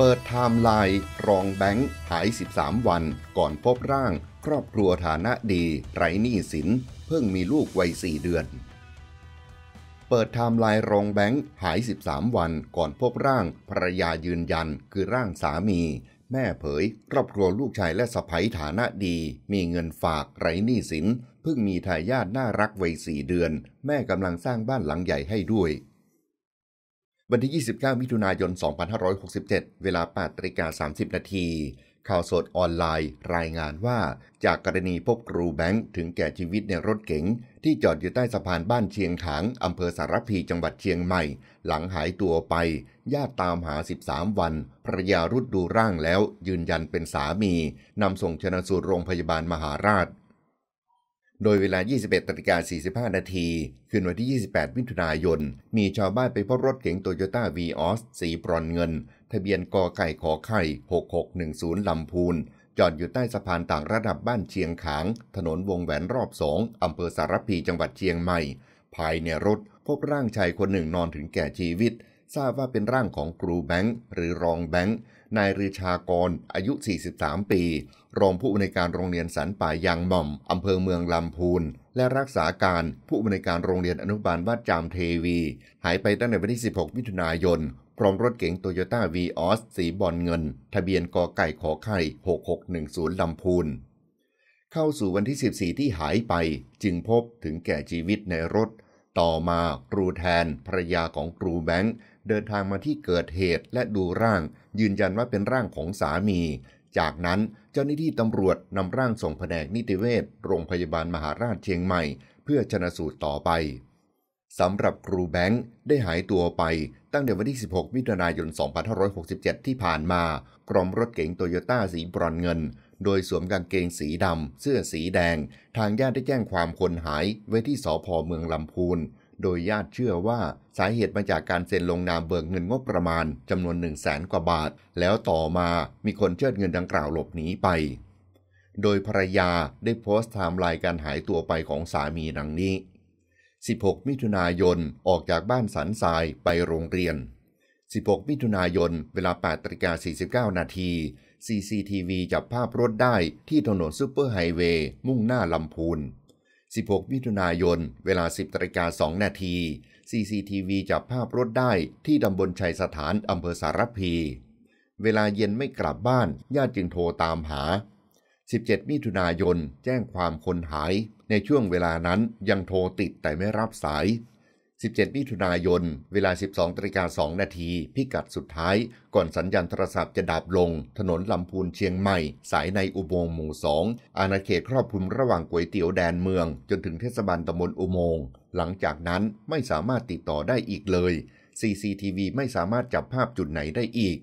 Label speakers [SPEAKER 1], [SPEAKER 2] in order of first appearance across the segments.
[SPEAKER 1] เปิดไทม์ไลน์รองแบงค์หาย 13 วันก่อนพบร่าง ครอบครัวฐานะดี ไรหนี้สินเพิ่งมีลูกวัย 4 เดือน เปิดไทม์ไลน์รองแบงค์หาย 13 วันก่อนพบร่างภรรยายืนยัน คือร่างสามี แม่เผย ครอบครัวลูกชายและสะใภ้ฐานะดี มีเงินฝากไรหนี้สินเพิ่งมีทายาทน่ารักวัย 4 เดือน แม่กำลังสร้างบ้านหลังใหญ่ให้ด้วยวันที่ 29มิถุนายน2567 เวลา8ตริกา30 นาที ข่าวสดออนไลน์ รายงานว่า จากกรณีพบครูแบงค์ ถึงแก่ชีวิตในรถเก๋งที่จอดอยู่ใต้สะพานบ้านเชียงขาง อำเภอสารพีจังหวัดเชียงใหม่ หลังหายตัวไป ญาติตามหา 13 วันภรยารุดดูร่างแล้ว ยืนยันเป็นสามี นำส่งชนะสูตรโรงพยาบาลมหาราชโดยเวลา 21ตาิกา45 นาที คืนวันที่ 28มิถุนายน มีชาวบ้านไปพบรถเก๋งโตโยต้าวีออสสีบรอนเงิน ทะเบียนกอไก่ขอไข่ 6610 ลำพูน จอดอยู่ใต้สะพานต่างระดับบ้านเชียงขาง ถนนวงแหวนรอบสองอำเภอสารพีจังหวัดเชียงใหม่ ภายในรถพบร่างชายคนหนึ่งนอนถึงแก่ชีวิตทราบว่าเป็นร่างของครูแบงค์หรือรองแบงค์นายรอชากรอายุ 43 ปี รองผู้อำนวยการโรงเรียนสันป่ายางหม่อม อำเภอเมืองลำพูนและรักษาการผู้อำนวยการโรงเรียนอนุบาลวัดจามเทวี หายไปตั้งแต่วันที่ 16 มิถุนายน พร้อมรถเก๋งโตโยต้าวีออสสีบอลเงิน ทะเบียนกอไก่ขอไข่ 6610 ลำพูนเข้าสู่วันที่ 14 ที่หายไปจึงพบถึงแก่ชีวิตในรถต่อมาครูแทนภรยาของครูแบงค์เดินทางมาที่เกิดเหตุและดูร่างยืนยันว่าเป็นร่างของสามี จากนั้นเจ้าหน้าที่ตำรวจนำร่างส่งแผนกนิติเวชโรงพยาบาลมหาราชเชียงใหม่ เพื่อชนะสูตรต่อไป สำหรับครูแบงค์ได้หายตัวไปตั้งแต่วันที่ 16มิถุนายน 2567 ที่ผ่านมา กรมรถเก๋งโตโยต้าสีบรอนเงินโดยสวมกางเกงสีดำเสื้อสีแดง ทางญาติได้แจ้งความคนหายไว้ที่สอพอเมืองลำพูนโดยญาติเชื่อว่าสาเหตุมาจากการเซ็นลงนามเบิกเงินงบประมาณจำนวน1 0 0 0งแสนกว่าบาท แล้วต่อมามีคนเชิดเงินดังกล่าวหลบหนีไป โดยภรรยาได้โพสต์ไทม์ไลน์การหายตัวไปของสามีดังนี้ 16 มิถุนายน ออกจากบ้านสันทรายไปโรงเรียน 16 มิถุนายนเวลา8นาิกา49นาที CCTV จับภาพรถได้ที่ถนนซูเปอร์ไฮเวย์มุ่งหน้าลำพูน 16 มิถุนายน เวลา 10ตรกา2นาที CCTV จับภาพรถได้ที่ตำบลชัยสถานอำเภอสารพีเวลาเย็นไม่กลับบ้าน ญาติจึงโทรตามหา 17 มิถุนายน แจ้งความคนหาย ในช่วงเวลานั้นยังโทรติดแต่ไม่รับสาย17 มิถุนายน เวลา 12ตริกา2นาที พิกัดสุดท้าย ก่อนสัญญาณโทรศัพท์จะดับลง ถนนลำพูนเชียงใหม่ สายในอุโมงค์หมู่ 2 อาณาเขต ครอบคลุมระหว่างก๋วยเตี๋ยวแดนเมือง จนถึงเทศบาลตำบลอุโมงค์หลังจากนั้นไม่สามารถติดต่อได้อีกเลย CCTV ไม่สามารถจับภาพจุดไหนได้อีก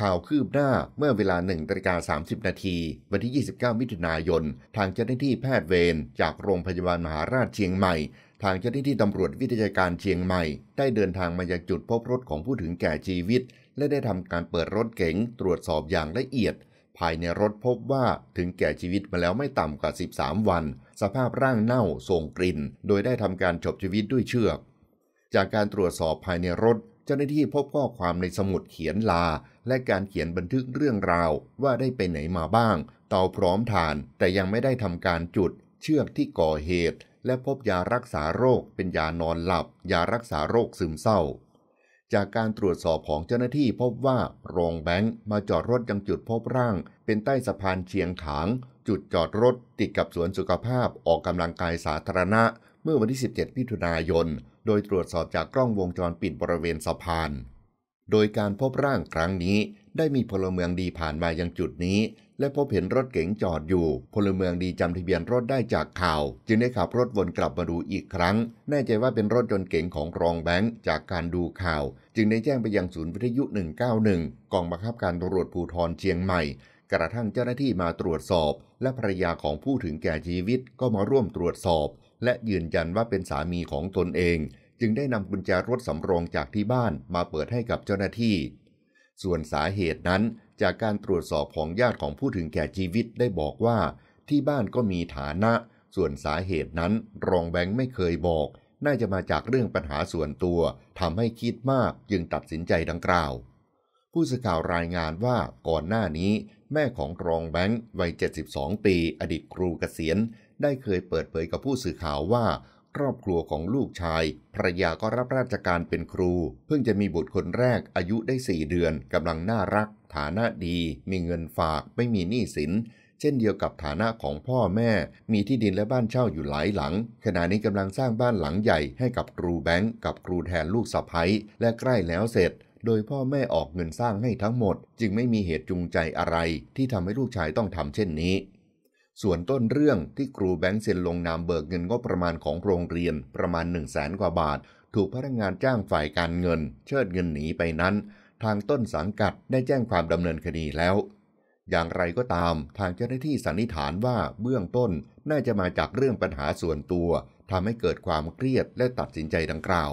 [SPEAKER 1] ข่าวคืบหน้าเมื่อเวลา1นาฬิกา30นาทีวันที่ 29 มิถุนายนทางเจ้าหน้าที่แพทย์เวรจากโรงพยาบาลมหาราชเชียงใหม่ทางเจ้าหน้าที่ตำรวจวิทยาการเชียงใหม่ ได้เดินทางมายังจุดพบรถของผู้ถึงแก่ชีวิต และได้ทำการเปิดรถเก๋งตรวจสอบอย่างละเอียด ภายในรถพบว่าถึงแก่ชีวิตมาแล้วไม่ต่ำกว่า 13 วัน สภาพร่างเน่าส่งกลิ่น โดยได้ทำการจบชีวิตด้วยเชือก จากการตรวจสอบภายในรถเจ้าหน้าที่พบข้อความในสมุดเขียนลา และการเขียนบันทึกเรื่องราว ว่าได้ไปไหนมาบ้าง เตาพร้อมทาน แต่ยังไม่ได้ทำการจุด เชือกที่ก่อเหตุและพบยารักษาโรคเป็นยานอนหลับ ยารักษาโรค ซึมเศร้า จากการตรวจสอบของเจ้าหน้าที่พบว่า โรงแบงค์มาจอดรถยังจุดพบร่าง เป็นใต้สะพานเชียงขางจุดจอดรถติดกับสวนสุขภาพออกกำลังกายสาธารณะ เมื่อวันที่ 17มิถุนายน โดยตรวจสอบจากกล้องวงจรปิดบริเวณสะพาน โดยการพบร่างครั้งนี้ได้มีพลเมืองดีผ่านมายังจุดนี้ และพบเห็นรถเก๋งจอดอยู่พลเมืองดีจำทะเบียนรถได้จากข่าว จึงได้ขับรถวนกลับมาดูอีกครั้ง แน่ใจว่าเป็นรถยนต์เก๋งของรองแบงค์จากการดูข่าว จึงได้แจ้งไปยังศูนย์วิทยุ 191 กองบังคับการตำรวจภูธรเชียงใหม่ กระทั่งเจ้าหน้าที่มาตรวจสอบ และภรรยาของผู้ถึงแก่ชีวิตก็มาร่วมตรวจสอบ และยืนยันว่าเป็นสามีของตนเอง จึงได้นำกุญแจรถสำรองจากที่บ้าน มาเปิดให้กับเจ้าหน้าที่ส่วนสาเหตุนั้นจากการตรวจสอบของญาติของผู้ถึงแก่ชีวิตได้บอกว่า ที่บ้านก็มีฐานะ ส่วนสาเหตุนั้น รองแบงค์ไม่เคยบอก น่าจะมาจากเรื่องปัญหาส่วนตัวทำให้คิดมากจึงตัดสินใจดังกล่าว ผู้สื่อข่าวรายงานว่าก่อนหน้านี้ แม่ของรองแบงค์วัย72 ปี อดีตครูกเกษียณได้เคยเปิดเผยกับผู้สื่อข่าวว่าครอบครัวของลูกชาย ภรรยาก็รับราชการเป็นครู เพิ่งจะมีบุตรคนแรก อายุได้สี่เดือน กำลังน่ารัก ฐานะดี มีเงินฝาก ไม่มีหนี้สิน เช่นเดียวกับฐานะของพ่อแม่ มีที่ดินและบ้านเช่าอยู่หลายหลัง ขณะนี้กำลังสร้างบ้านหลังใหญ่ให้กับครูแบงก์กับครูแทนลูกสะพ้ายและใกล้แล้วเสร็จ โดยพ่อแม่ออกเงินสร้างให้ทั้งหมด จึงไม่มีเหตุจูงใจอะไร ที่ทำให้ลูกชายต้องทำเช่นนี้ส่วนต้นเรื่องที่ครูแบงค์เซ็นลงนามเบิกเงินงบประมาณของโรงเรียนประมาณ1น0 0 0แสนกว่าบาท ถูกพนักงานจ้างฝ่ายการเงินเชิดเงินหนีไปนั้น ทางต้นสังกัดได้แจ้งความดำเนินคดีแล้ว อย่างไรก็ตามทางเจ้าหน้าที่สันนิษฐานว่าเบื้องต้นน่าจะมาจากเรื่องปัญหาส่วนตัวทำให้เกิดความเครียดและตัดสินใจดังกล่าว